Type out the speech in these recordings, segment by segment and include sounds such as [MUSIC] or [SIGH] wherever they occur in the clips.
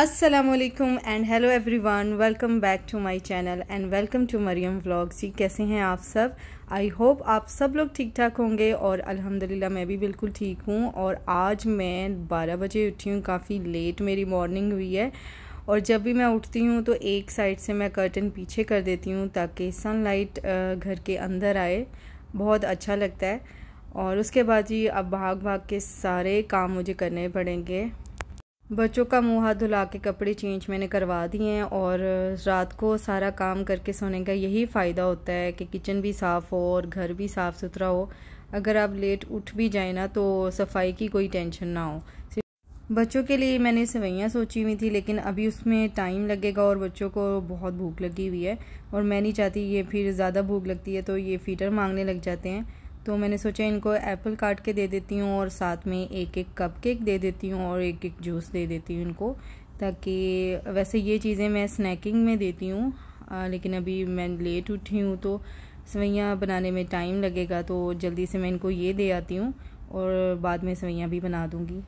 Aslam and hello everyone welcome back to my channel and welcome to Maryam vlog ji कैसे हैं आप सब आई होप आप सब लोग ठीक ठाक होंगे और अल्हम्दुलिल्लाह मैं भी बिल्कुल ठीक हूँ और आज मैं 12 बजे उठी हूँ काफ़ी लेट मेरी मॉर्निंग हुई है और जब भी मैं उठती हूँ तो एक साइड से मैं कर्टन पीछे कर देती हूँ ताकि लाइट घर के अंदर आए बहुत अच्छा लगता है और उसके बाद ही अब भाग भाग के सारे काम मुझे करने पड़ेंगे बच्चों का मुँह हाथ धुला के कपड़े चेंज मैंने करवा दिए हैं और रात को सारा काम करके सोने का यही फ़ायदा होता है कि किचन भी साफ़ हो और घर भी साफ़ सुथरा हो अगर आप लेट उठ भी जाए ना तो सफाई की कोई टेंशन ना हो बच्चों के लिए मैंने सवैयाँ सोची हुई थी लेकिन अभी उसमें टाइम लगेगा और बच्चों को बहुत भूख लगी हुई है और मैं नहीं चाहती ये फिर ज़्यादा भूख लगती है तो ये फीटर मांगने लग जाते हैं तो मैंने सोचा इनको एप्पल काट के दे देती हूँ और साथ में एक एक कप केक दे देती हूँ और एक एक जूस दे देती हूँ इनको ताकि वैसे ये चीज़ें मैं स्नैकिंग में देती हूँ लेकिन अभी मैं लेट उठी हूँ तो सवैयाँ बनाने में टाइम लगेगा तो जल्दी से मैं इनको ये दे आती हूँ और बाद में सवैयाँ भी बना दूँगी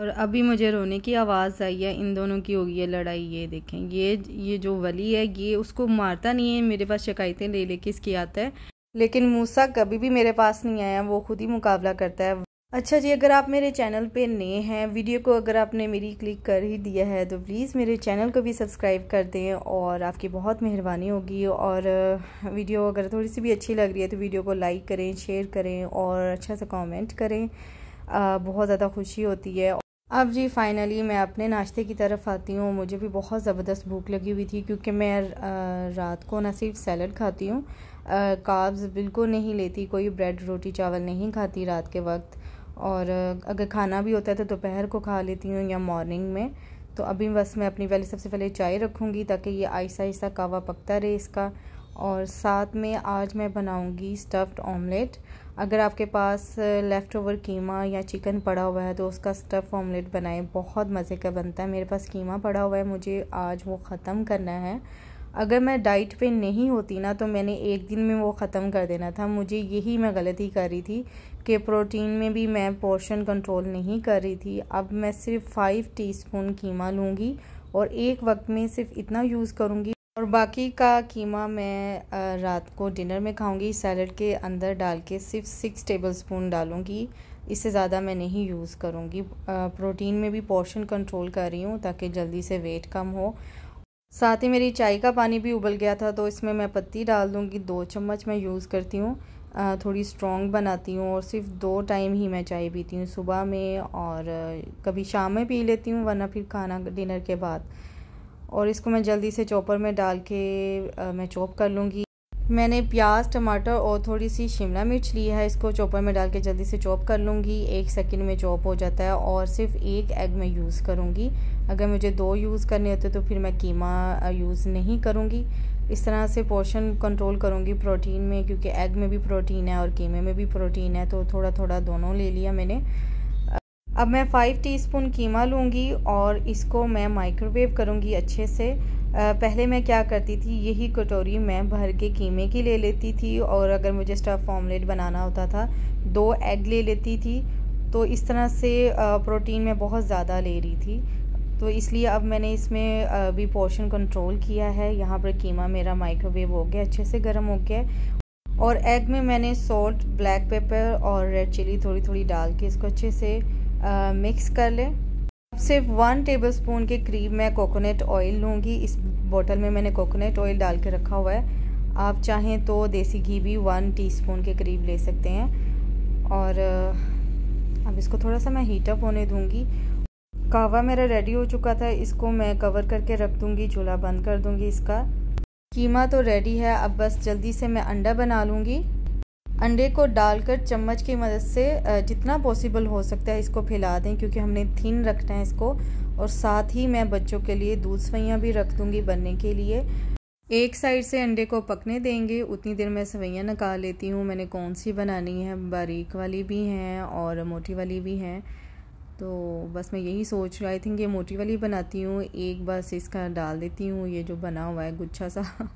और अभी मुझे रोने की आवाज़ आई है इन दोनों की होगी है लड़ाई ये देखें ये ये जो वली है ये उसको मारता नहीं है मेरे पास शिकायतें ले लेके इसकी आता है लेकिन मूसा कभी भी मेरे पास नहीं आया वो खुद ही मुकाबला करता है अच्छा जी अगर आप मेरे चैनल पे नए हैं वीडियो को अगर आपने मेरी क्लिक कर ही दिया है तो प्लीज़ मेरे चैनल को भी सब्सक्राइब कर दें और आपकी बहुत मेहरबानी होगी और वीडियो अगर थोड़ी सी भी अच्छी लग रही है तो वीडियो को लाइक करें शेयर करें और अच्छा सा कमेंट करें आ, बहुत ज़्यादा खुशी होती है अब जी फाइनली मैं अपने नाश्ते की तरफ आती हूँ मुझे भी बहुत ज़बरदस्त भूख लगी हुई थी क्योंकि मैं रात को ना सिर्फ सैलड खाती हूँ कार्ब्स बिल्कुल नहीं लेती कोई ब्रेड रोटी चावल नहीं खाती रात के वक्त और अगर खाना भी होता है तो दोपहर को खा लेती हूँ या मॉर्निंग में तो अभी बस मैं अपनी पहले सबसे पहले चाय रखूँगी ताकि ये आहिस्ता आहिस्ता कावा पकता रहे इसका और साथ में आज मैं बनाऊँगी स्टफ्ड ऑमलेट अगर आपके पास लेफ़्ट ओवर कीमा या चिकन पड़ा हुआ है तो उसका स्टफ़ ऑमलेट बनाएं बहुत मज़े का बनता है मेरे पास कीमा पड़ा हुआ है मुझे आज वो ख़त्म करना है अगर मैं डाइट पे नहीं होती ना तो मैंने एक दिन में वो ख़त्म कर देना था मुझे यही मैं गलती कर रही थी कि प्रोटीन में भी मैं पोर्शन कंट्रोल नहीं कर रही थी अब मैं सिर्फ फाइव टीस्पून कीमा लूँगी और एक वक्त में सिर्फ इतना यूज़ करूँगी और बाकी का कीमा मैं रात को डिनर में खाऊँगी सैलड के अंदर डाल के सिर्फ सिक्स टेबल स्पून डालूँगी इससे ज़्यादा मैं नहीं यूज़ करूँगी प्रोटीन में भी पोर्शन कंट्रोल कर रही हूँ ताकि जल्दी से वेट कम हो साथ ही मेरी चाय का पानी भी उबल गया था तो इसमें मैं पत्ती डाल दूँगी दो चम्मच मैं यूज़ करती हूँ थोड़ी स्ट्रॉन्ग बनाती हूँ और सिर्फ दो टाइम ही मैं चाय पीती हूँ सुबह में और कभी शाम में पी लेती हूँ वरना फिर खाना डिनर के बाद और इसको मैं जल्दी से चॉपर में डाल के मैं चॉप कर लूँगी मैंने प्याज टमाटर और थोड़ी सी शिमला मिर्च ली है इसको चॉपर में डाल के जल्दी से चॉप कर लूँगी एक सेकंड में चॉप हो जाता है और सिर्फ एक एग मैं यूज़ करूँगी अगर मुझे दो यूज़ करने होते तो फिर मैं कीमा यूज़ नहीं करूँगी इस तरह से पोर्शन कंट्रोल करूँगी प्रोटीन में क्योंकि एग में भी प्रोटीन है और कीमे में भी प्रोटीन है तो थोड़ा थोड़ा दोनों ले लिया मैंने अब मैं 5 टीस्पून कीमा लूँगी और इसको मैं माइक्रोवेव करूँगी अच्छे से पहले मैं क्या करती थी यही कटोरी मैं भर के कीमे की ले लेती थी और अगर मुझे स्टफ़ ऑमलेट बनाना होता था दो एग ले लेती थी तो इस तरह से प्रोटीन मैं बहुत ज़्यादा ले रही थी तो इसलिए अब मैंने इसमें भी पोर्शन कंट्रोल किया है यहाँ पर कीमा मेरा माइक्रोवेव हो गया अच्छे से गर्म हो गया और एग में मैंने सॉल्ट ब्लैक पेपर और रेड चिली थोड़ी थोड़ी डाल के इसको अच्छे से मिक्स कर लें अब सिर्फ वन टेबलस्पून के करीब मैं कोकोनट ऑयल लूँगी इस बोतल में मैंने कोकोनट ऑयल डाल के रखा हुआ है आप चाहें तो देसी घी भी वन टीस्पून के करीब ले सकते हैं और अब इसको थोड़ा सा मैं हीटअप होने दूँगी कावा मेरा रेडी हो चुका था इसको मैं कवर करके रख दूँगी चूल्हा बंद कर दूँगी इसका कीमा तो रेडी है अब बस जल्दी से मैं अंडा बना लूँगी अंडे को डालकर चम्मच की मदद से जितना पॉसिबल हो सकता है इसको फैला दें क्योंकि हमने थिन रखना है इसको और साथ ही मैं बच्चों के लिए दूध सवैयाँ भी रख दूँगी बनने के लिए एक साइड से अंडे को पकने देंगे उतनी देर मैं सवैयाँ निकाल लेती हूँ मैंने कौन सी बनानी है बारीक वाली भी हैं और मोटी वाली भी हैं तो बस मैं यही सोच रही आई थिंक ये मोटी वाली बनाती हूँ एक बस इसका डाल देती हूँ ये जो बना हुआ है गुच्छा सा [LAUGHS]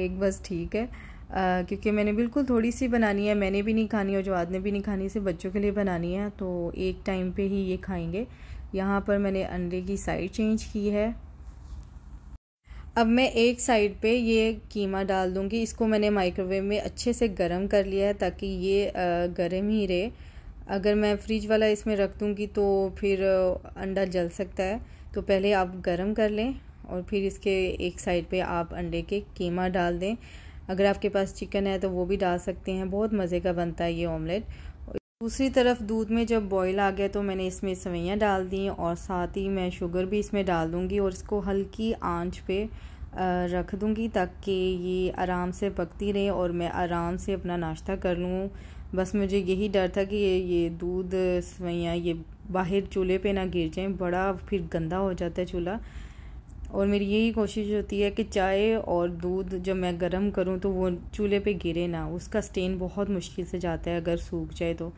एक बस ठीक है क्योंकि मैंने बिल्कुल थोड़ी सी बनानी है मैंने भी नहीं खानी और जवाद ने भी नहीं खानी इसे बच्चों के लिए बनानी है तो एक टाइम पे ही ये खाएंगे यहाँ पर मैंने अंडे की साइड चेंज की है अब मैं एक साइड पे ये कीमा डाल दूँगी इसको मैंने माइक्रोवेव में अच्छे से गर्म कर लिया है ताकि ये गर्म ही रहे अगर मैं फ्रिज वाला इसमें रख दूँगी तो फिर अंडा जल सकता है तो पहले आप गर्म कर लें और फिर इसके एक साइड पे आप अंडे के कीमा डाल दें अगर आपके पास चिकन है तो वो भी डाल सकते हैं बहुत मज़े का बनता है ये ऑमलेट दूसरी तरफ दूध में जब बॉईल आ गया तो मैंने इसमें सवैयाँ डाल दी और साथ ही मैं शुगर भी इसमें डाल दूँगी और इसको हल्की आंच पे रख दूँगी ताकि ये आराम से पकती रहे और मैं आराम से अपना नाश्ता कर लूँ बस मुझे यही डर था कि ये ये दूध सवैयाँ ये बाहर चूल्हे पे ना गिर जाएं बड़ा फिर गंदा हो जाता है चूल्हा और मेरी यही कोशिश होती है कि चाय और दूध जब मैं गर्म करूँ तो वो चूल्हे पे गिरे ना उसका स्टेन बहुत मुश्किल से जाता है अगर सूख जाए तो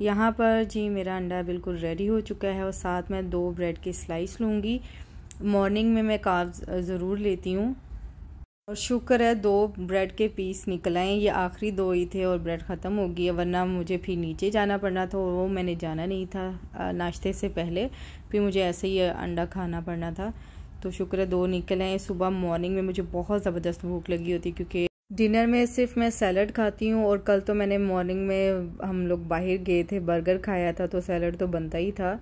यहाँ पर जी मेरा अंडा बिल्कुल रेडी हो चुका है और साथ में दो ब्रेड की स्लाइस लूँगी मॉर्निंग में मैं काव ज़रूर लेती हूँ और शुक्र है दो ब्रेड के पीस निकल आए ये आखिरी दो ही थे और ब्रेड ख़त्म हो गई वरना मुझे फिर नीचे जाना पड़ना था वो मैंने जाना नहीं था नाश्ते से पहले फिर मुझे ऐसे ही अंडा खाना पड़ना था तो शुक्र है दो निकल आए सुबह मॉर्निंग में मुझे बहुत ज़बरदस्त भूख लगी होती क्योंकि डिनर में सिर्फ मैं सैलड खाती हूँ और कल तो मैंने मॉर्निंग में हम लोग बाहर गए थे बर्गर खाया था तो सैलड तो बनता ही था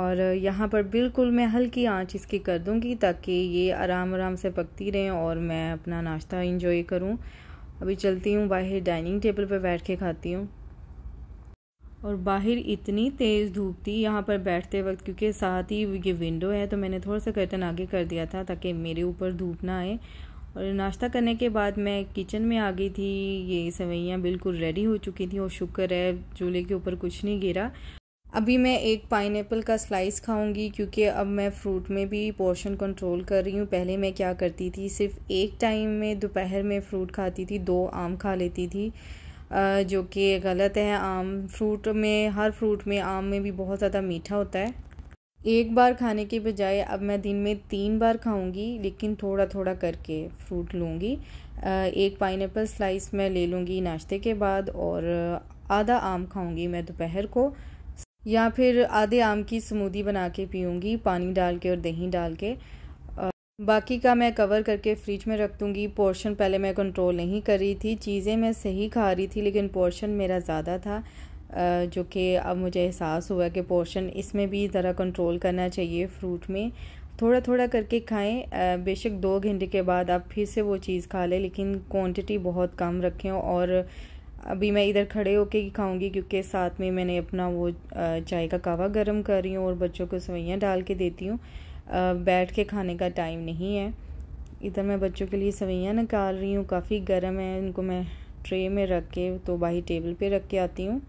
और यहाँ पर बिल्कुल मैं हल्की आंच इसकी कर दूँगी ताकि ये आराम आराम से पकती रहें और मैं अपना नाश्ता इंजॉय करूँ अभी चलती हूँ बाहर डाइनिंग टेबल पर बैठ के खाती हूँ और बाहर इतनी तेज़ धूप थी यहाँ पर बैठते वक्त क्योंकि साथ ही ये विंडो है तो मैंने थोड़ा सा कर्टन आगे कर दिया था ताकि मेरे ऊपर धूप ना आए और नाश्ता करने के बाद मैं किचन में आ गई थी ये सवैयाँ बिल्कुल रेडी हो चुकी थी और शुक्र है चूल्हे के ऊपर कुछ नहीं गिरा अभी मैं एक पाइन का स्लाइस खाऊंगी क्योंकि अब मैं फ्रूट में भी पोर्शन कंट्रोल कर रही हूँ पहले मैं क्या करती थी सिर्फ एक टाइम में दोपहर में फ्रूट खाती थी दो आम खा लेती थी जो कि गलत है आम फ्रूट में हर फ्रूट में आम में भी बहुत ज़्यादा मीठा होता है एक बार खाने के बजाय अब मैं दिन में तीन बार खाऊंगी लेकिन थोड़ा थोड़ा करके फ्रूट लूँगी एक पाइन स्लाइस मैं ले लूँगी नाश्ते के बाद और आधा आम खाऊंगी मैं दोपहर को या फिर आधे आम की स्मूदी बना के पीऊँगी पानी डाल के और दही डाल के बाकी का मैं कवर करके फ्रिज में रख दूँगी पोर्शन पहले मैं कंट्रोल नहीं कर रही थी चीज़ें मैं सही खा रही थी लेकिन पोर्शन मेरा ज़्यादा था जो कि अब मुझे एहसास हुआ कि पोर्शन इसमें भी ज़रा कंट्रोल करना चाहिए फ्रूट में थोड़ा थोड़ा करके खाएं बेशक दो घंटे के बाद आप फिर से वो चीज़ खा लें लेकिन क्वांटिटी बहुत कम रखें और अभी मैं इधर खड़े होके ही खाऊंगी क्योंकि साथ में मैंने अपना वो चाय का कावा गर्म कर रही हूँ और बच्चों को सवैयाँ डाल के देती हूँ बैठ के खाने का टाइम नहीं है इधर मैं बच्चों के लिए सवैयाँ निकाल रही हूँ काफ़ी गर्म है इनको मैं ट्रे में रख के तो बाही टेबल पे रख के आती हूँ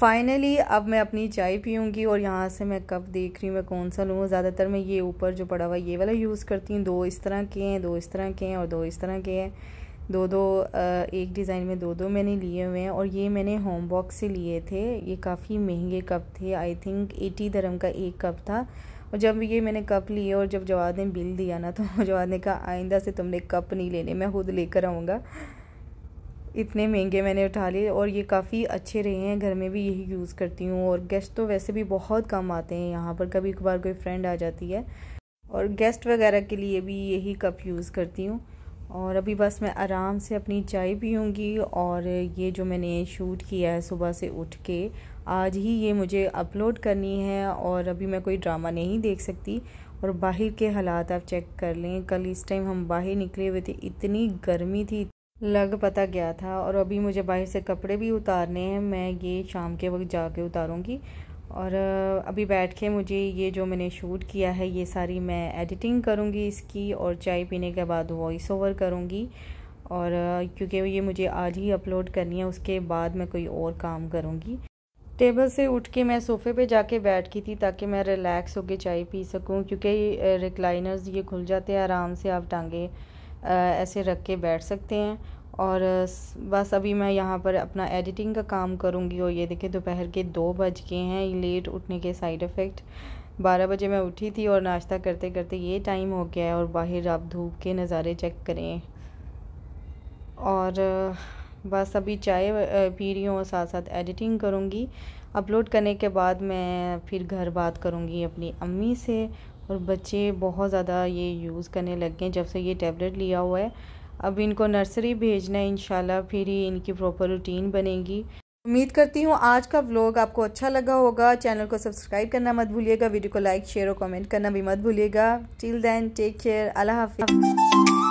फाइनली अब मैं अपनी चाय पीऊँगी और यहाँ से मैं कप देख रही हूँ मैं कौन सा लूँ ज़्यादातर मैं ये ऊपर जो पड़ा हुआ ये वाला यूज़ करती हूँ दो इस तरह के हैं दो इस तरह के हैं और दो इस तरह के हैं दो दो एक डिज़ाइन में दो दो मैंने लिए हुए हैं और ये मैंने होम बॉक्स से लिए थे ये काफ़ी महंगे कप थे आई थिंक एटी धर्म का एक कप था और जब ये मैंने कप लिए और जब जवाब ने बिल दिया ना तो [LAUGHS] जवाब ने कहा आइंदा से तुमने कप नहीं लेने मैं खुद लेकर आऊँगा इतने महंगे मैंने उठा लिए और ये काफ़ी अच्छे रहे हैं घर में भी यही यूज़ करती हूँ और गेस्ट तो वैसे भी बहुत कम आते हैं यहाँ पर कभी कभार कोई फ्रेंड आ जाती है और गेस्ट वगैरह के लिए भी यही कप यूज़ करती हूँ और अभी बस मैं आराम से अपनी चाय पीऊँगी और ये जो मैंने शूट किया है सुबह से उठ के आज ही ये मुझे अपलोड करनी है और अभी मैं कोई ड्रामा नहीं देख सकती और बाहर के हालात आप चेक कर लें कल इस टाइम हम बाहर निकले हुए थे इतनी गर्मी थी लग पता गया था और अभी मुझे बाहर से कपड़े भी उतारने हैं मैं ये शाम के वक्त जाके उतारूँगी और अभी बैठ के मुझे ये जो मैंने शूट किया है ये सारी मैं एडिटिंग करूँगी इसकी और चाय पीने के बाद वॉइस ओवर करूँगी और क्योंकि ये मुझे आज ही अपलोड करनी है उसके बाद मैं कोई और काम करूँगी टेबल से उठ के मैं सोफ़े पे जाके बैठ गई थी ताकि मैं रिलैक्स होकर चाय पी सकूँ क्योंकि रिक्लाइनर्स ये खुल जाते हैं आराम से आप टांगे ऐसे रख के बैठ सकते हैं और बस अभी मैं यहाँ पर अपना एडिटिंग का काम करूँगी और ये देखें दोपहर के दो बज गए हैं लेट उठने के साइड इफ़ेक्ट बारह बजे मैं उठी थी और नाश्ता करते करते ये टाइम हो गया है और बाहर आप धूप के नज़ारे चेक करें और बस अभी चाय पी रही हूँ और साथ साथ एडिटिंग करूँगी अपलोड करने के बाद मैं फिर घर बात करूँगी अपनी अम्मी से और बच्चे बहुत ज़्यादा ये यूज़ करने लग गए जब से ये टैबलेट लिया हुआ है अब इनको नर्सरी भेजना है इन फिर ही इनकी प्रॉपर रूटीन बनेगी उम्मीद करती हूँ आज का व्लॉग आपको अच्छा लगा होगा चैनल को सब्सक्राइब करना मत भूलिएगा वीडियो को लाइक शेयर और कमेंट करना भी मत भूलिएगा टिल देन टेक केयर अल्लाह हाफिज़